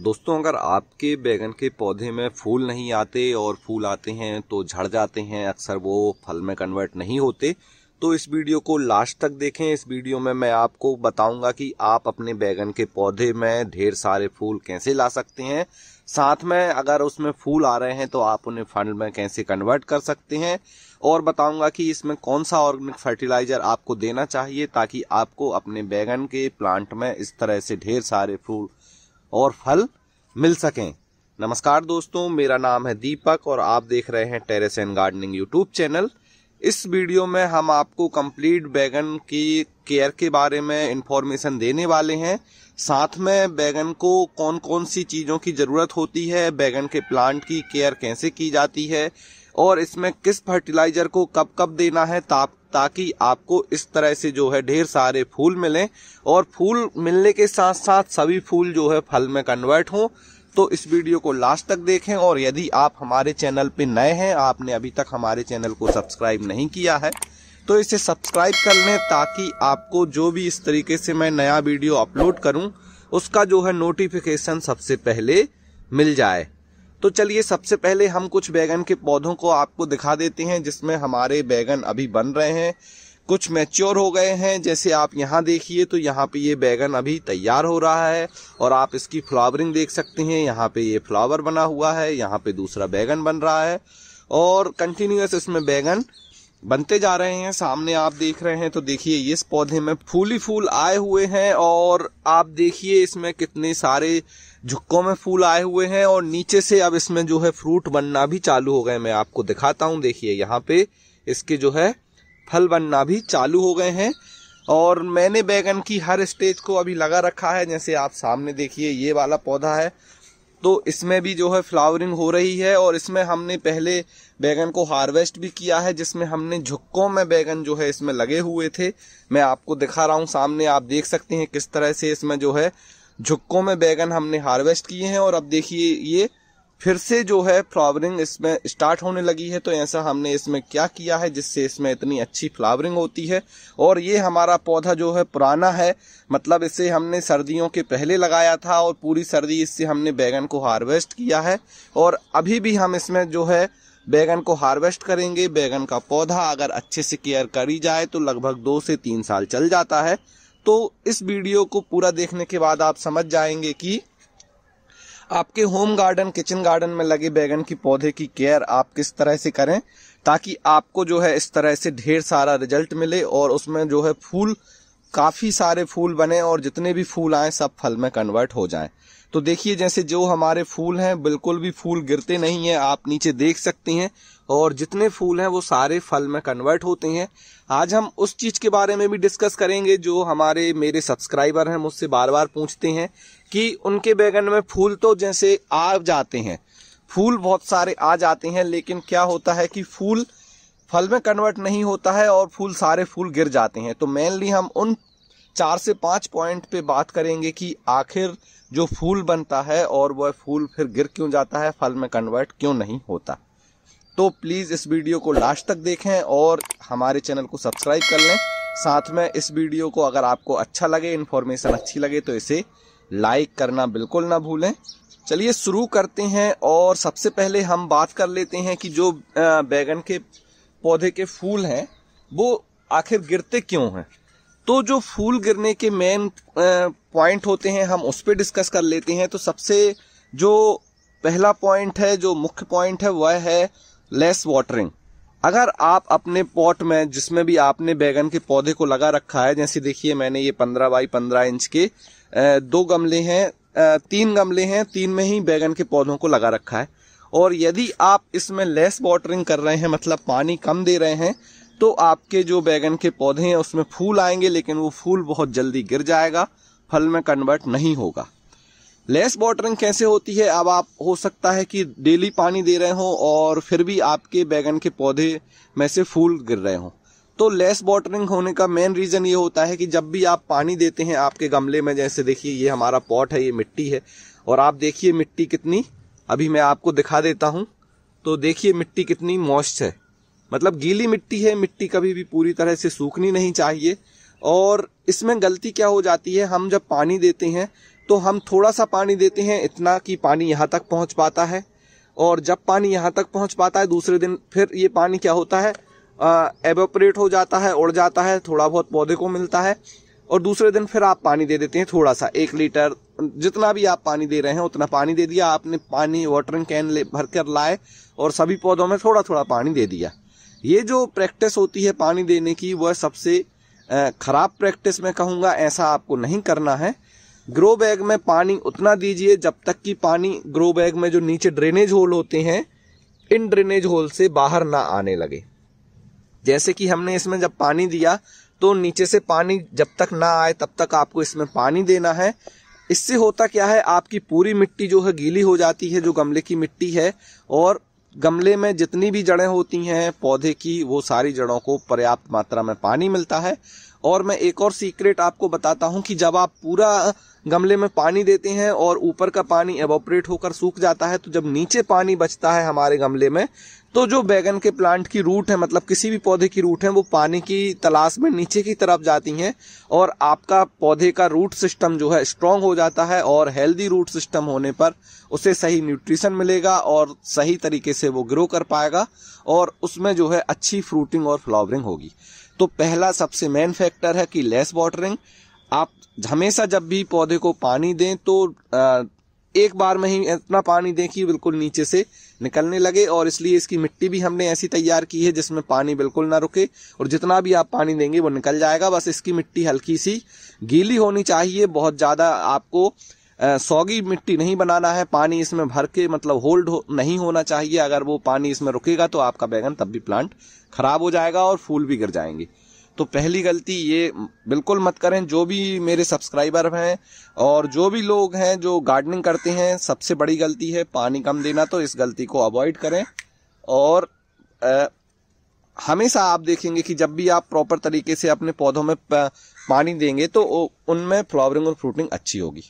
दोस्तों अगर आपके बैगन के पौधे में फूल नहीं आते और फूल आते हैं तो झड़ जाते हैं अक्सर वो फल में कन्वर्ट नहीं होते तो इस वीडियो को लास्ट तक देखें इस वीडियो में मैं आपको बताऊंगा कि आप अपने बैगन के पौधे में ढेर सारे फूल कैसे ला सकते हैं साथ में अगर उसमें फूल आ रहे हैं तो आप उन्हें फल में कैसे कन्वर्ट कर सकते हैं और बताऊंगा कि इसमें कौन सा ऑर्गेनिक फर्टिलाइज़र आपको देना चाहिए ताकि आपको अपने बैगन के प्लांट में इस तरह से ढेर सारे फूल और फल मिल सकें नमस्कार दोस्तों मेरा नाम है दीपक और आप देख रहे हैं terrace and gardening YouTube channel इस वीडियो में हम आपको कंप्लीट बैगन की केयर के बारे में इन्फॉर्मेशन देने वाले हैं साथ में बैगन को कौन कौन सी चीज़ों की ज़रूरत होती है बैगन के प्लांट की केयर कैसे की जाती है और इसमें किस फर्टिलाइज़र को कब कब देना है ताप ताकि आपको इस तरह से जो है ढेर सारे फूल मिलें और फूल मिलने के साथ साथ सभी फूल जो है फल में कन्वर्ट हों तो इस वीडियो को लास्ट तक देखें और यदि आप हमारे चैनल पर नए हैं आपने अभी तक हमारे चैनल को सब्सक्राइब नहीं किया है तो इसे सब्सक्राइब कर लें ताकि आपको जो भी इस तरीके से मैं नया वीडियो अपलोड करूं उसका जो है नोटिफिकेशन सबसे पहले मिल जाए तो चलिए सबसे पहले हम कुछ बैगन के पौधों को आपको दिखा देते हैं जिसमें हमारे बैगन अभी बन रहे हैं कुछ मैच्योर हो गए हैं जैसे आप यहाँ देखिए तो यहाँ पे ये बैगन अभी तैयार हो रहा है और आप इसकी फ्लावरिंग देख सकते हैं यहाँ पे ये फ्लावर बना हुआ है यहाँ पे दूसरा बैगन बन रहा है और कंटिन्यूस इसमें बैगन बनते जा रहे हैं सामने आप देख रहे हैं तो देखिए इस पौधे में फूली फूल आए हुए हैं और आप देखिए इसमें कितने सारे झुक्कों में फूल आए हुए हैं और नीचे से अब इसमें जो है फ्रूट बनना भी चालू हो गए मैं आपको दिखाता हूँ देखिए यहाँ पे इसके जो है फल बनना भी चालू हो गए हैं और मैंने बैगन की हर स्टेज को अभी लगा रखा है जैसे आप सामने देखिए ये वाला पौधा है तो इसमें भी जो है फ्लावरिंग हो रही है और इसमें हमने पहले बैगन को हार्वेस्ट भी किया है जिसमें हमने झुक्कों में बैगन जो है इसमें लगे हुए थे मैं आपको दिखा रहा हूँ सामने आप देख सकते हैं किस तरह से इसमें जो है झुक्कों में बैगन हमने हार्वेस्ट किए हैं और अब देखिए ये फिर से जो है फ्लावरिंग इसमें स्टार्ट होने लगी है तो ऐसा हमने इसमें क्या किया है जिससे इसमें इतनी अच्छी फ्लावरिंग होती है और ये हमारा पौधा जो है पुराना है मतलब इसे हमने सर्दियों के पहले लगाया था और पूरी सर्दी इससे हमने बैगन को हार्वेस्ट किया है और अभी भी हम इसमें जो है बैगन को हार्वेस्ट करेंगे बैगन का पौधा अगर अच्छे से केयर करी जाए तो लगभग दो से तीन साल चल जाता है तो इस वीडियो को पूरा देखने के बाद आप समझ जाएंगे कि आपके होम गार्डन किचन गार्डन में लगे बैगन की पौधे की केयर आप किस तरह से करें ताकि आपको जो है इस तरह से ढेर सारा रिजल्ट मिले और उसमें जो है फूल काफ़ी सारे फूल बने और जितने भी फूल आए सब फल में कन्वर्ट हो जाएं तो देखिए जैसे जो हमारे फूल हैं बिल्कुल भी फूल गिरते नहीं हैं आप नीचे देख सकती हैं और जितने फूल हैं वो सारे फल में कन्वर्ट होते हैं आज हम उस चीज के बारे में भी डिस्कस करेंगे जो हमारे मेरे सब्सक्राइबर हैं मुझसे बार बार पूछते हैं कि उनके बैगन में फूल तो जैसे आ जाते हैं फूल बहुत सारे आ जाते हैं लेकिन क्या होता है कि फूल फल में कन्वर्ट नहीं होता है और फूल सारे फूल गिर जाते हैं तो मेनली हम उन चार से पांच पॉइंट पे बात करेंगे कि आखिर जो फूल बनता है और वह फूल फिर गिर क्यों जाता है फल में कन्वर्ट क्यों नहीं होता तो प्लीज़ इस वीडियो को लास्ट तक देखें और हमारे चैनल को सब्सक्राइब कर लें साथ में इस वीडियो को अगर आपको अच्छा लगे इन्फॉर्मेशन अच्छी लगे तो इसे लाइक करना बिल्कुल ना भूलें चलिए शुरू करते हैं और सबसे पहले हम बात कर लेते हैं कि जो बैगन के पौधे के फूल हैं वो आखिर गिरते क्यों हैं तो जो फूल गिरने के मेन पॉइंट होते हैं हम उस पर डिस्कस कर लेते हैं तो सबसे जो पहला पॉइंट है जो मुख्य पॉइंट है वह है लेस वाटरिंग अगर आप अपने पॉट में जिसमें भी आपने बैगन के पौधे को लगा रखा है जैसे देखिए मैंने ये पंद्रह बाई पंद्रह इंच के दो गमले हैं तीन गमले हैं तीन में ही बैगन के पौधों को लगा रखा है और यदि आप इसमें लेस वाटरिंग कर रहे हैं मतलब पानी कम दे रहे हैं तो आपके जो बैगन के पौधे हैं उसमें फूल आएंगे लेकिन वो फूल बहुत जल्दी गिर जाएगा फल में कन्वर्ट नहीं होगा लेस वाटरिंग कैसे होती है अब आप हो सकता है कि डेली पानी दे रहे हो और फिर भी आपके बैगन के पौधे में से फूल गिर रहे हों तो लेस वाटरिंग होने का मेन रीज़न ये होता है कि जब भी आप पानी देते हैं आपके गमले में जैसे देखिए ये हमारा पॉट है ये मिट्टी है और आप देखिए मिट्टी कितनी अभी मैं आपको दिखा देता हूँ तो देखिए मिट्टी कितनी मॉइस्ट है मतलब गीली मिट्टी है मिट्टी कभी भी पूरी तरह से सूखनी नहीं चाहिए और इसमें गलती क्या हो जाती है हम जब पानी देते हैं तो हम थोड़ा सा पानी देते हैं इतना कि पानी यहाँ तक पहुँच पाता है और जब पानी यहाँ तक पहुँच पाता है दूसरे दिन फिर ये पानी क्या होता है एवोपरेट हो जाता है उड़ जाता है थोड़ा बहुत पौधे को मिलता है और दूसरे दिन फिर आप पानी दे देते हैं थोड़ा सा एक लीटर जितना भी आप पानी दे रहे हैं उतना पानी दे दिया आपने पानी वाटरिंग कैन ले भर कर लाए और सभी पौधों में थोड़ा थोड़ा पानी दे दिया ये जो प्रैक्टिस होती है पानी देने की वह सबसे ख़राब प्रैक्टिस मैं कहूँगा ऐसा आपको नहीं करना है ग्रो बैग में पानी उतना दीजिए जब तक कि पानी ग्रो बैग में जो नीचे ड्रेनेज होल होते हैं इन ड्रेनेज होल से बाहर ना आने लगे जैसे कि हमने इसमें जब पानी दिया तो नीचे से पानी जब तक ना आए तब तक आपको इसमें पानी देना है इससे होता क्या है आपकी पूरी मिट्टी जो है गीली हो जाती है जो गमले की मिट्टी है और गमले में जितनी भी जड़ें होती हैं पौधे की वो सारी जड़ों को पर्याप्त मात्रा में पानी मिलता है और मैं एक और सीक्रेट आपको बताता हूँ कि जब आप पूरा गमले में पानी देते हैं और ऊपर का पानी एवोपरेट होकर सूख जाता है तो जब नीचे पानी बचता है हमारे गमले में तो जो बैगन के प्लांट की रूट है मतलब किसी भी पौधे की रूट है वो पानी की तलाश में नीचे की तरफ जाती हैं और आपका पौधे का रूट सिस्टम जो है स्ट्रांग हो जाता है और हेल्दी रूट सिस्टम होने पर उसे सही न्यूट्रिशन मिलेगा और सही तरीके से वो ग्रो कर पाएगा और उसमें जो है अच्छी फ्रूटिंग और फ्लावरिंग होगी तो पहला सबसे मेन फैक्टर है कि लेस वाटरिंग आप हमेशा जब भी पौधे को पानी दें तो एक बार में ही इतना पानी दें कि बिल्कुल नीचे से निकलने लगे और इसलिए इसकी मिट्टी भी हमने ऐसी तैयार की है जिसमें पानी बिल्कुल ना रुके और जितना भी आप पानी देंगे वो निकल जाएगा बस इसकी मिट्टी हल्की सी गीली होनी चाहिए बहुत ज़्यादा आपको सौगी मिट्टी नहीं बनाना है पानी इसमें भर के मतलब होल्ड हो, नहीं होना चाहिए अगर वो पानी इसमें रुकेगा तो आपका बैगन तब भी प्लांट खराब हो जाएगा और फूल भी गिर जाएंगे तो पहली गलती ये बिल्कुल मत करें जो भी मेरे सब्सक्राइबर हैं और जो भी लोग हैं जो गार्डनिंग करते हैं सबसे बड़ी गलती है पानी कम देना तो इस गलती को अवॉइड करें और आ, हमेशा आप देखेंगे कि जब भी आप प्रॉपर तरीके से अपने पौधों में पानी देंगे तो उनमें फ्लावरिंग और फ्रूटिंग अच्छी होगी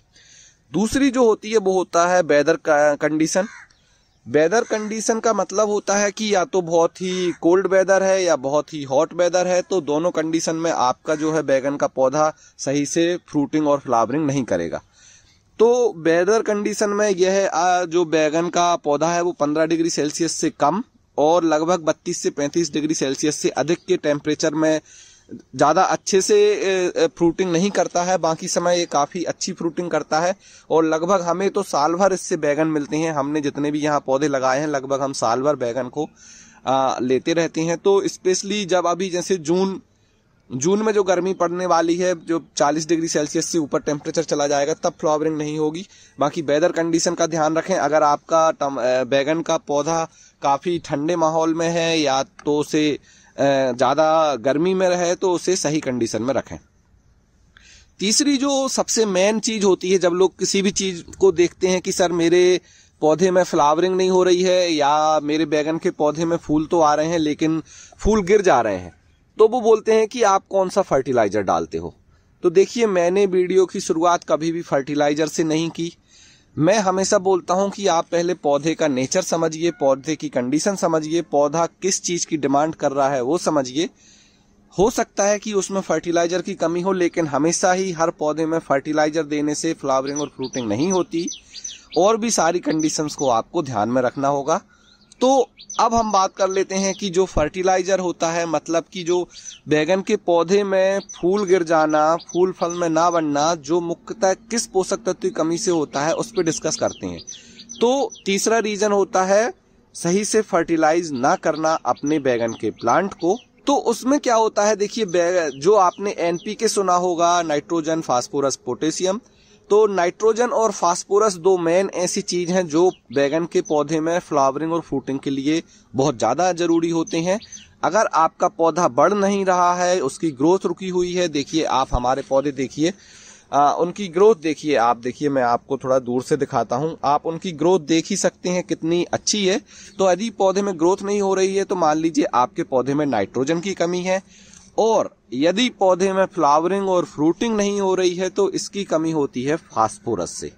दूसरी जो होती है वो होता है वेदर कंडीशन वेदर कंडीशन का मतलब होता है कि या तो बहुत ही कोल्ड वेदर है या बहुत ही हॉट वेदर है तो दोनों कंडीशन में आपका जो है बैगन का पौधा सही से फ्रूटिंग और फ्लावरिंग नहीं करेगा तो वेदर कंडीशन में यह जो बैगन का पौधा है वो 15 डिग्री सेल्सियस से कम और लगभग 32 से 35 डिग्री सेल्सियस से अधिक के टेम्परेचर में ज़्यादा अच्छे से फ्रूटिंग नहीं करता है बाकी समय ये काफ़ी अच्छी फ्रूटिंग करता है और लगभग हमें तो साल भर इससे बैगन मिलते हैं हमने जितने भी यहाँ पौधे लगाए हैं लगभग हम साल भर बैगन को आ, लेते रहते हैं तो स्पेशली जब अभी जैसे जून जून में जो गर्मी पड़ने वाली है जो 40 डिग्री सेल्सियस से ऊपर टेम्परेचर चला जाएगा तब फ्लावरिंग नहीं होगी बाकी वेदर कंडीशन का ध्यान रखें अगर आपका बैगन का पौधा काफ़ी ठंडे माहौल में है या तो से ज़्यादा गर्मी में रहे तो उसे सही कंडीशन में रखें तीसरी जो सबसे मेन चीज़ होती है जब लोग किसी भी चीज़ को देखते हैं कि सर मेरे पौधे में फ्लावरिंग नहीं हो रही है या मेरे बैगन के पौधे में फूल तो आ रहे हैं लेकिन फूल गिर जा रहे हैं तो वो बोलते हैं कि आप कौन सा फर्टिलाइज़र डालते हो तो देखिए मैंने वीडियो की शुरुआत कभी भी फर्टिलाइज़र से नहीं की मैं हमेशा बोलता हूं कि आप पहले पौधे का नेचर समझिए पौधे की कंडीशन समझिए पौधा किस चीज की डिमांड कर रहा है वो समझिए हो सकता है कि उसमें फर्टिलाइजर की कमी हो लेकिन हमेशा ही हर पौधे में फर्टिलाइजर देने से फ्लावरिंग और फ्रूटिंग नहीं होती और भी सारी कंडीशंस को आपको ध्यान में रखना होगा तो अब हम बात कर लेते हैं कि जो फर्टिलाइज़र होता है मतलब कि जो बैगन के पौधे में फूल गिर जाना फूल फल में ना बनना जो मुख्यतः किस पोषक तत्व की कमी से होता है उस पर डिस्कस करते हैं तो तीसरा रीज़न होता है सही से फर्टिलाइज ना करना अपने बैगन के प्लांट को तो उसमें क्या होता है देखिए जो आपने एनपी के सुना होगा नाइट्रोजन फास्फोरस पोटेशियम तो नाइट्रोजन और फास्फोरस दो मेन ऐसी चीज हैं जो बैगन के पौधे में फ्लावरिंग और फ्रूटिंग के लिए बहुत ज़्यादा ज़रूरी होते हैं अगर आपका पौधा बढ़ नहीं रहा है उसकी ग्रोथ रुकी हुई है देखिए आप हमारे पौधे देखिए उनकी ग्रोथ देखिए आप देखिए मैं आपको थोड़ा दूर से दिखाता हूँ आप उनकी ग्रोथ देख ही सकते हैं कितनी अच्छी है तो यदि पौधे में ग्रोथ नहीं हो रही है तो मान लीजिए आपके पौधे में नाइट्रोजन की कमी है और यदि पौधे में फ्लावरिंग और फ्रूटिंग नहीं हो रही है तो इसकी कमी होती है फास्फोरस से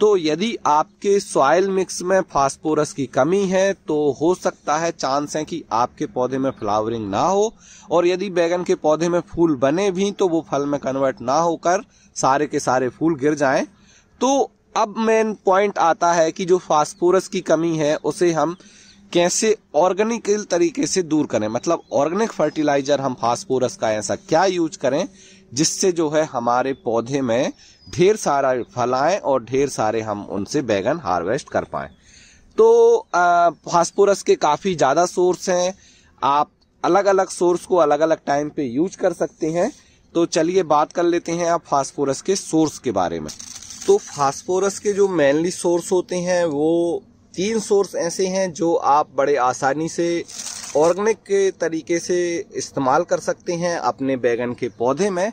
तो यदि आपके सॉयल मिक्स में फास्फोरस की कमी है तो हो सकता है चांस है कि आपके पौधे में फ्लावरिंग ना हो और यदि बैगन के पौधे में फूल बने भी तो वो फल में कन्वर्ट ना होकर सारे के सारे फूल गिर जाएं तो अब मेन पॉइंट आता है कि जो फास्फोरस की कमी है उसे हम कैसे ऑर्गेनिकल तरीके से दूर करें मतलब ऑर्गेनिक फर्टिलाइजर हम फास्फोरस का ऐसा क्या यूज करें जिससे जो है हमारे पौधे में ढेर सारा फल आए और ढेर सारे हम उनसे बैगन हार्वेस्ट कर पाए तो फास्फोरस के काफ़ी ज़्यादा सोर्स हैं आप अलग अलग सोर्स को अलग अलग टाइम पे यूज कर सकते हैं तो चलिए बात कर लेते हैं आप फास्फोरस के सोर्स के बारे में तो फास्फोरस के जो मेनली सोर्स होते हैं वो तीन सोर्स ऐसे हैं जो आप बड़े आसानी से ऑर्गेनिक के तरीके से इस्तेमाल कर सकते हैं अपने बैगन के पौधे में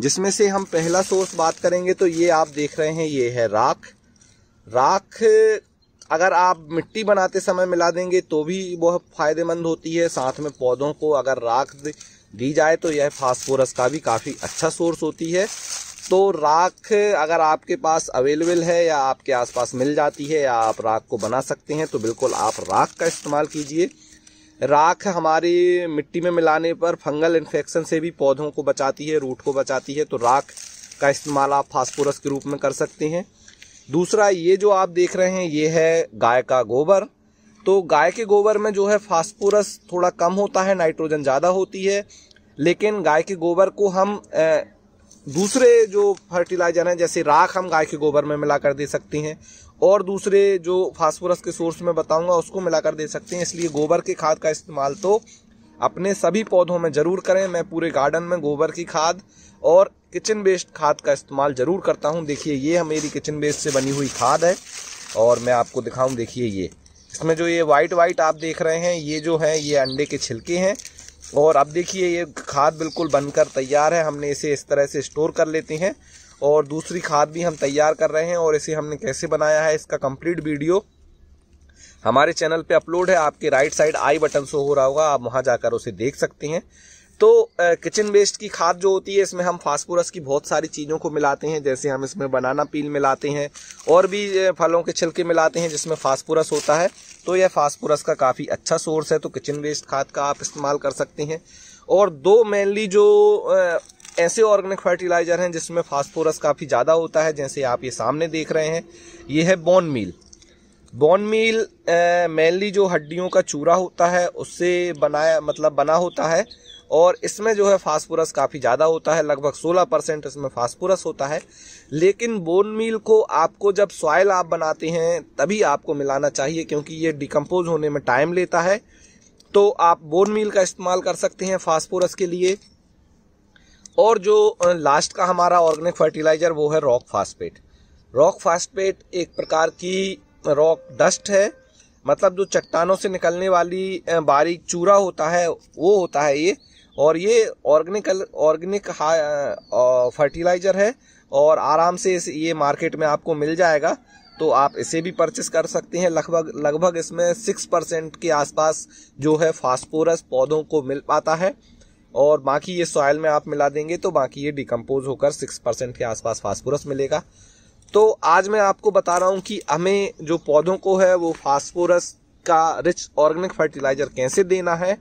जिसमें से हम पहला सोर्स बात करेंगे तो ये आप देख रहे हैं ये है राख राख अगर आप मिट्टी बनाते समय मिला देंगे तो भी बहुत फायदेमंद होती है साथ में पौधों को अगर राख दी जाए तो यह फास्फोरस का भी काफ़ी अच्छा सोर्स होती है तो राख अगर आपके पास अवेलेबल है या आपके आसपास मिल जाती है या आप राख को बना सकते हैं तो बिल्कुल आप राख का इस्तेमाल कीजिए राख हमारी मिट्टी में मिलाने पर फंगल इन्फेक्शन से भी पौधों को बचाती है रूट को बचाती है तो राख का इस्तेमाल आप फास्फोरस के रूप में कर सकते हैं दूसरा ये जो आप देख रहे हैं ये है गाय का गोबर तो गाय के गोबर में जो है फास्फोरस थोड़ा कम होता है नाइट्रोजन ज़्यादा होती है लेकिन गाय के गोबर को हम दूसरे जो फर्टिलाइज़र हैं जैसे राख हम गाय के गोबर में मिलाकर दे सकते हैं और दूसरे जो फास्फोरस के सोर्स में बताऊंगा उसको मिलाकर दे सकते हैं इसलिए गोबर के खाद का इस्तेमाल तो अपने सभी पौधों में ज़रूर करें मैं पूरे गार्डन में गोबर की खाद और किचन बेस्ड खाद का इस्तेमाल ज़रूर करता हूँ देखिए ये मेरी किचन बेस्ड से बनी हुई खाद है और मैं आपको दिखाऊँ देखिए ये इसमें जो ये वाइट वाइट आप देख रहे हैं ये जो है ये अंडे के छिलके हैं और अब देखिए ये खाद बिल्कुल बनकर तैयार है हमने इसे इस तरह से स्टोर कर लेते हैं और दूसरी खाद भी हम तैयार कर रहे हैं और इसे हमने कैसे बनाया है इसका कंप्लीट वीडियो हमारे चैनल पे अपलोड है आपके right side i button show हो रहा होगा आप वहाँ जाकर उसे देख सकते हैं तो किचन वेस्ट की खाद जो होती है इसमें हम फास्फोरस की बहुत सारी चीज़ों को मिलाते हैं जैसे हम इसमें बनाना पील मिलाते हैं और भी फलों के छिलके मिलाते हैं जिसमें फास्फोरस होता है तो यह फास्फोरस का काफ़ी अच्छा सोर्स है तो किचन वेस्ट खाद का आप इस्तेमाल कर सकते हैं और दो मेनली जो ऐसे ऑर्गेनिक फर्टिलाइज़र हैं जिसमें फास्फोरस काफ़ी ज़्यादा होता है जैसे आप ये सामने देख रहे हैं ये है बॉन मील बॉन मील मेनली जो हड्डियों का चूरा होता है उससे बनाया मतलब बना होता है और इसमें जो है फास्फोरस काफ़ी ज़्यादा होता है लगभग 16 परसेंट इसमें फास्फोरस होता है लेकिन बोन मील को आपको जब सॉयल आप बनाते हैं तभी आपको मिलाना चाहिए क्योंकि ये डिकम्पोज होने में टाइम लेता है तो आप बोन मील का इस्तेमाल कर सकते हैं फास्फोरस के लिए और जो लास्ट का हमारा ऑर्गेनिक फर्टिलाइज़र वो है रॉक फास्पेट रॉक फास्पेट एक प्रकार की रॉक डस्ट है मतलब जो चट्टानों से निकलने वाली बारीक चूरा होता है वो होता है ये और ये ऑर्गेनिकल ऑर्गेनिक फर्टिलाइज़र है और आराम से ये मार्केट में आपको मिल जाएगा तो आप इसे भी परचेस कर सकते हैं लगभग लगभग इसमें सिक्स परसेंट के आसपास जो है फास्फोरस पौधों को मिल पाता है और बाकी ये सॉयल में आप मिला देंगे तो बाकी ये डिकम्पोज होकर सिक्स परसेंट के आसपास फास्फोरस मिलेगा तो आज मैं आपको बता रहा हूँ कि हमें जो पौधों को है वो फास्फोरस का रिच ऑर्गेनिक फर्टिलाइज़र कैसे देना है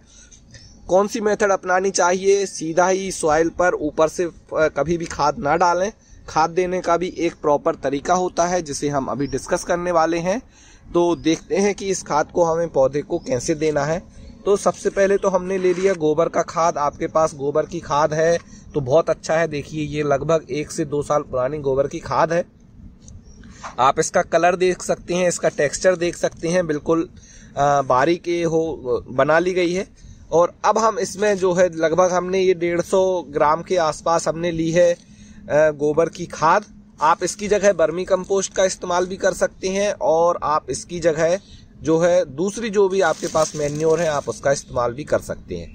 कौन सी मेथड अपनानी चाहिए सीधा ही सॉइल पर ऊपर से कभी भी खाद ना डालें खाद देने का भी एक प्रॉपर तरीका होता है जिसे हम अभी डिस्कस करने वाले हैं तो देखते हैं कि इस खाद को हमें पौधे को कैसे देना है तो सबसे पहले तो हमने ले लिया गोबर का खाद आपके पास गोबर की खाद है तो बहुत अच्छा है देखिए ये लगभग एक से दो साल पुरानी गोबर की खाद है आप इसका कलर देख सकते हैं इसका टेक्सचर देख सकते हैं बिल्कुल बारीक हो बना ली गई है और अब हम इसमें जो है लगभग हमने ये डेढ़ सौ ग्राम के आसपास हमने ली है गोबर की खाद आप इसकी जगह बर्मी कंपोस्ट का इस्तेमाल भी कर सकते हैं और आप इसकी जगह जो है दूसरी जो भी आपके पास मैन्योर है आप उसका इस्तेमाल भी कर सकते हैं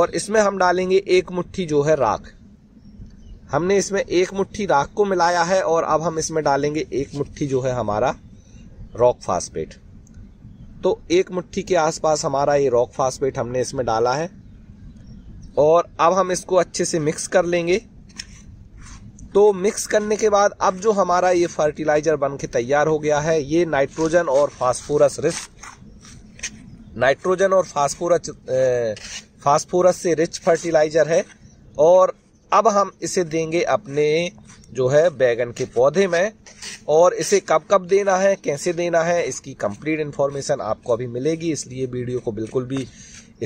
और इसमें हम डालेंगे एक मुट्ठी जो है राख हमने इसमें एक मुट्ठी राख को मिलाया है और अब हम इसमें डालेंगे एक मुट्ठी जो है हमारा रॉक फास्फेट तो एक मुट्ठी के आसपास हमारा ये रॉक फास्फेट हमने इसमें डाला है और अब हम इसको अच्छे से मिक्स कर लेंगे तो मिक्स करने के बाद अब जो हमारा ये फर्टिलाइज़र बन के तैयार हो गया है ये नाइट्रोजन और फास्फोरस रिच नाइट्रोजन और फास्फोरस फास्फोरस से रिच फर्टिलाइज़र है और अब हम इसे देंगे अपने जो है बैगन के पौधे में और इसे कब कब देना है कैसे देना है इसकी कंप्लीट इन्फॉर्मेशन आपको अभी मिलेगी इसलिए वीडियो को बिल्कुल भी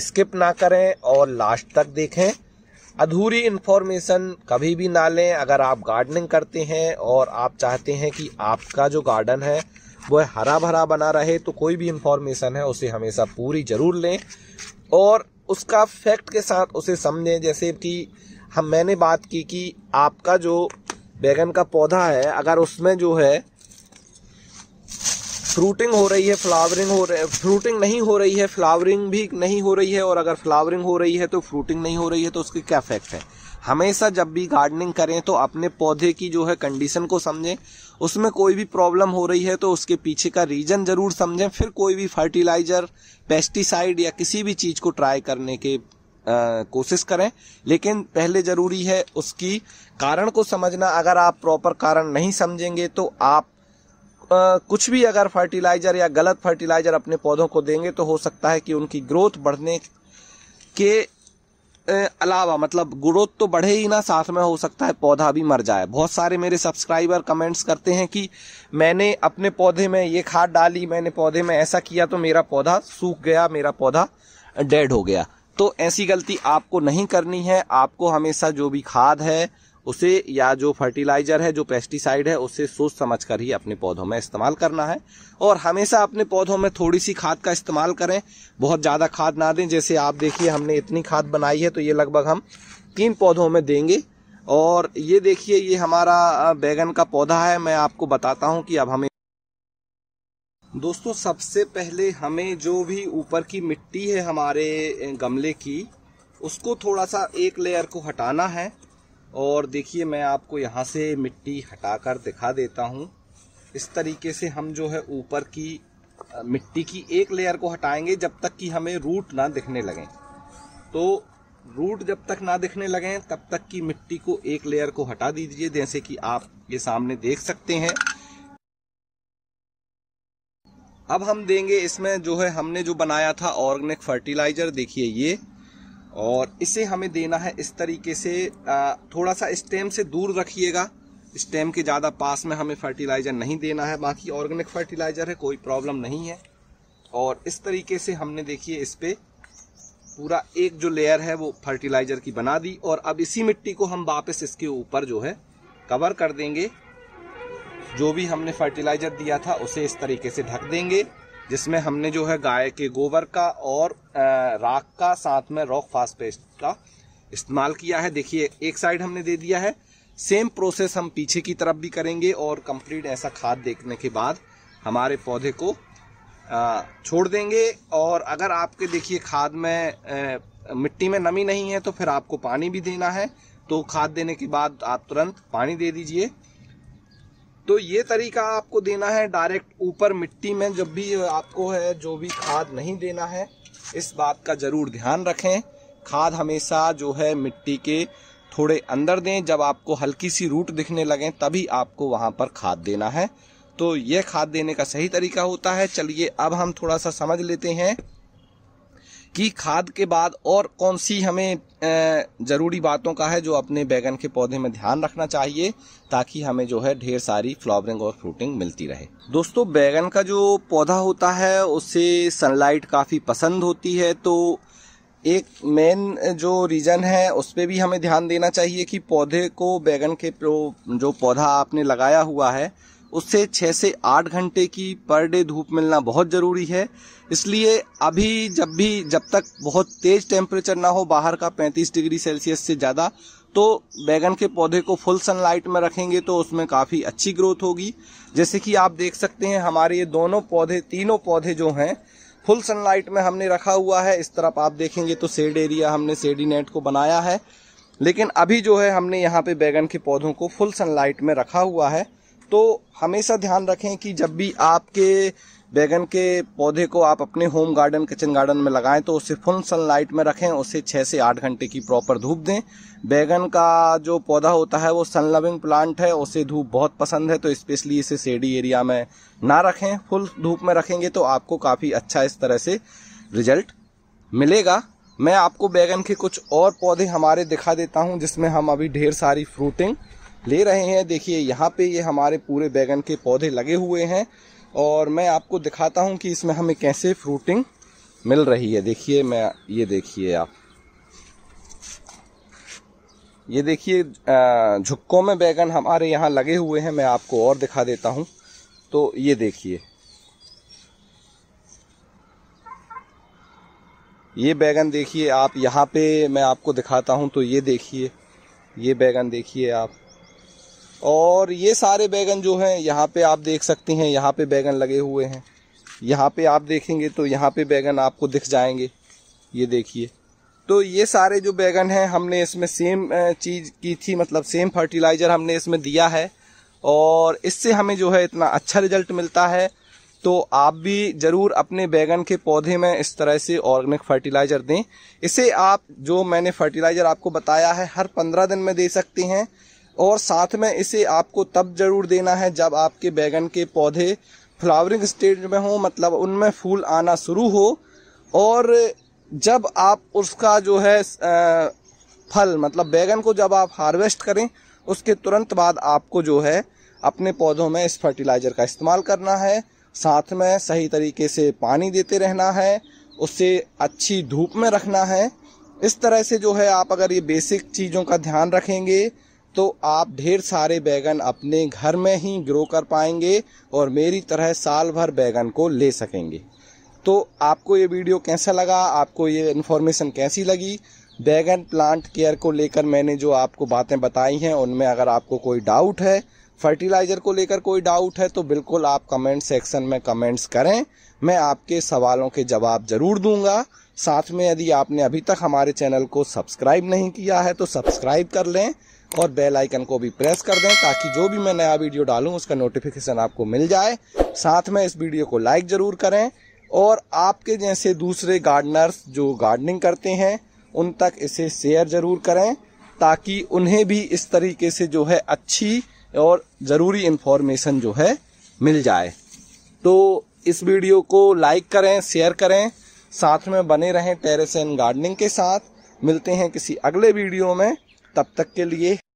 स्किप ना करें और लास्ट तक देखें अधूरी इन्फॉर्मेशन कभी भी ना लें अगर आप गार्डनिंग करते हैं और आप चाहते हैं कि आपका जो गार्डन है वह हरा भरा बना रहे तो कोई भी इन्फॉर्मेशन है उसे हमेशा पूरी ज़रूर लें और उसका फैक्ट के साथ उसे समझें जैसे कि हम मैंने बात की कि आपका जो बैगन का पौधा है अगर उसमें जो है फ्रूटिंग हो रही है फ्लावरिंग हो रही है फ्रूटिंग नहीं हो रही है फ्लावरिंग भी नहीं हो रही है और अगर फ्लावरिंग हो रही है तो फ्रूटिंग नहीं हो रही है तो उसके क्या इफेक्ट है हमेशा जब भी गार्डनिंग करें तो अपने पौधे की जो है कंडीशन को समझें उसमें कोई भी प्रॉब्लम हो रही है तो उसके पीछे का रीजन ज़रूर समझें फिर कोई भी फर्टिलाइज़र पेस्टिसाइड या किसी भी चीज़ को ट्राई करने के कोशिश करें लेकिन पहले ज़रूरी है उसकी कारण को समझना अगर आप प्रॉपर कारण नहीं समझेंगे तो आप आ, कुछ भी अगर फर्टिलाइज़र या गलत फर्टिलाइज़र अपने पौधों को देंगे तो हो सकता है कि उनकी ग्रोथ बढ़ने के अलावा मतलब ग्रोथ तो बढ़े ही ना साथ में हो सकता है पौधा भी मर जाए बहुत सारे मेरे सब्सक्राइबर कमेंट्स करते हैं कि मैंने अपने पौधे में ये खाद डाली मैंने पौधे में ऐसा किया तो मेरा पौधा सूख गया मेरा पौधा डेड हो गया तो ऐसी गलती आपको नहीं करनी है आपको हमेशा जो भी खाद है उसे या जो फर्टिलाइजर है जो पेस्टिसाइड है उसे सोच समझ कर ही अपने पौधों में इस्तेमाल करना है और हमेशा अपने पौधों में थोड़ी सी खाद का इस्तेमाल करें बहुत ज़्यादा खाद ना दें जैसे आप देखिए हमने इतनी खाद बनाई है तो ये लगभग हम तीन पौधों में देंगे और ये देखिए ये हमारा बैगन का पौधा है मैं आपको बताता हूँ कि अब हमें दोस्तों सबसे पहले हमें जो भी ऊपर की मिट्टी है हमारे गमले की उसको थोड़ा सा एक लेयर को हटाना है और देखिए मैं आपको यहाँ से मिट्टी हटाकर दिखा देता हूँ इस तरीके से हम जो है ऊपर की मिट्टी की एक लेयर को हटाएंगे जब तक कि हमें रूट ना दिखने लगें तो रूट जब तक ना दिखने लगें तब तक की मिट्टी को एक लेयर को हटा दीजिए जैसे कि आप ये सामने देख सकते हैं अब हम देंगे इसमें जो है हमने जो बनाया था ऑर्गेनिक फर्टिलाइजर देखिए ये और इसे हमें देना है इस तरीके से थोड़ा सा स्टेम से दूर रखिएगा स्टेम के ज़्यादा पास में हमें फर्टिलाइज़र नहीं देना है बाकी ऑर्गेनिक फर्टिलाइज़र है कोई प्रॉब्लम नहीं है और इस तरीके से हमने देखिए इस पर पूरा एक जो लेयर है वो फर्टिलाइज़र की बना दी और अब इसी मिट्टी को हम वापस इसके ऊपर जो है कवर कर देंगे जो भी हमने फर्टिलाइजर दिया था उसे इस तरीके से ढक देंगे जिसमें हमने जो है गाय के गोबर का और राख का साथ में रॉक फास्ट पेस्ट का इस्तेमाल किया है देखिए एक साइड हमने दे दिया है सेम प्रोसेस हम पीछे की तरफ भी करेंगे और कंप्लीट ऐसा खाद देखने के बाद हमारे पौधे को छोड़ देंगे और अगर आपके देखिए खाद में मिट्टी में नमी नहीं है तो फिर आपको पानी भी देना है तो खाद देने के बाद आप तुरंत पानी दे दीजिए तो ये तरीका आपको देना है डायरेक्ट ऊपर मिट्टी में जब भी आपको है जो भी खाद नहीं देना है इस बात का ज़रूर ध्यान रखें खाद हमेशा जो है मिट्टी के थोड़े अंदर दें जब आपको हल्की सी रूट दिखने लगें तभी आपको वहाँ पर खाद देना है तो यह खाद देने का सही तरीका होता है चलिए अब हम थोड़ा सा समझ लेते हैं कि खाद के बाद और कौन सी हमें ज़रूरी बातों का है जो अपने बैगन के पौधे में ध्यान रखना चाहिए ताकि हमें जो है ढेर सारी फ्लावरिंग और फ्रूटिंग मिलती रहे दोस्तों बैगन का जो पौधा होता है उससे सनलाइट काफ़ी पसंद होती है तो एक मेन जो रीज़न है उस पर भी हमें ध्यान देना चाहिए कि पौधे को बैगन के जो पौधा आपने लगाया हुआ है उससे छः से आठ घंटे की पर डे धूप मिलना बहुत ज़रूरी है इसलिए अभी जब भी जब तक बहुत तेज़ टेम्परेचर ना हो बाहर का 35 डिग्री सेल्सियस से ज़्यादा तो बैगन के पौधे को फुल सनलाइट में रखेंगे तो उसमें काफ़ी अच्छी ग्रोथ होगी जैसे कि आप देख सकते हैं हमारे ये दोनों पौधे तीनों पौधे जो हैं फुल सनलाइट में हमने रखा हुआ है इस तरफ आप देखेंगे तो सेड एरिया हमने सेडी नेट को बनाया है लेकिन अभी जो है हमने यहाँ पे बैगन के पौधों को फुल सनलाइट में रखा हुआ है तो हमेशा ध्यान रखें कि जब भी आपके बैगन के पौधे को आप अपने होम गार्डन किचन गार्डन में लगाएं तो उसे फुल सनलाइट में रखें उसे छः से आठ घंटे की प्रॉपर धूप दें बैगन का जो पौधा होता है वो सन लविंग प्लांट है उसे धूप बहुत पसंद है तो स्पेशली इसे शेडी एरिया में ना रखें फुल धूप में रखेंगे तो आपको काफ़ी अच्छा इस तरह से रिजल्ट मिलेगा मैं आपको बैगन के कुछ और पौधे हमारे दिखा देता हूँ जिसमें हम अभी ढेर सारी फ्रूटिंग ले रहे हैं देखिए यहाँ पे ये हमारे पूरे बैगन के पौधे लगे हुए हैं और मैं आपको दिखाता हूँ कि इसमें हमें कैसे फ्रूटिंग मिल रही है देखिए मैं ये देखिए आप ये देखिए झुक्कों में बैगन हमारे यहाँ लगे हुए हैं मैं आपको और दिखा देता हूँ तो ये देखिए ये बैगन देखिए आप यहाँ पे मैं आपको दिखाता हूँ तो ये देखिए ये बैगन देखिए आप और ये सारे बैगन जो हैं यहाँ पे आप देख सकते हैं यहाँ पे बैगन लगे हुए हैं यहाँ पे आप देखेंगे तो यहाँ पे बैगन आपको दिख जाएंगे ये देखिए तो ये सारे जो बैगन हैं हमने इसमें सेम चीज़ की थी मतलब सेम फर्टिलाइज़र हमने इसमें दिया है और इससे हमें जो है इतना अच्छा रिजल्ट मिलता है तो आप भी ज़रूर अपने बैगन के पौधे में इस तरह से ऑर्गेनिक फर्टिलाइज़र दें इसे आप जो मैंने फर्टिलाइज़र आपको बताया है हर पंद्रह दिन में दे सकते हैं और साथ में इसे आपको तब जरूर देना है जब आपके बैगन के पौधे फ्लावरिंग स्टेज में हो मतलब उनमें फूल आना शुरू हो और जब आप उसका जो है फल मतलब बैगन को जब आप हार्वेस्ट करें उसके तुरंत बाद आपको जो है अपने पौधों में इस फर्टिलाइज़र का इस्तेमाल करना है साथ में सही तरीके से पानी देते रहना है उसे अच्छी धूप में रखना है इस तरह से जो है आप अगर ये बेसिक चीज़ों का ध्यान रखेंगे तो आप ढेर सारे बैगन अपने घर में ही ग्रो कर पाएंगे और मेरी तरह साल भर बैगन को ले सकेंगे तो आपको ये वीडियो कैसा लगा आपको ये इन्फॉर्मेशन कैसी लगी बैगन प्लांट केयर को लेकर मैंने जो आपको बातें बताई हैं उनमें अगर आपको कोई डाउट है फर्टिलाइज़र को लेकर कोई डाउट है तो बिल्कुल आप कमेंट सेक्शन में कमेंट्स करें मैं आपके सवालों के जवाब ज़रूर दूंगा साथ में यदि आपने अभी तक हमारे चैनल को सब्सक्राइब नहीं किया है तो सब्सक्राइब कर लें और बेल आइकन को भी प्रेस कर दें ताकि जो भी मैं नया वीडियो डालूं उसका नोटिफिकेशन आपको मिल जाए साथ में इस वीडियो को लाइक ज़रूर करें और आपके जैसे दूसरे गार्डनर्स जो गार्डनिंग करते हैं उन तक इसे शेयर ज़रूर करें ताकि उन्हें भी इस तरीके से जो है अच्छी और ज़रूरी इन्फॉर्मेशन जो है मिल जाए तो इस वीडियो को लाइक करें शेयर करें साथ में बने रहें टेरेस एंड गार्डनिंग के साथ मिलते हैं किसी अगले वीडियो में तब तक के लिए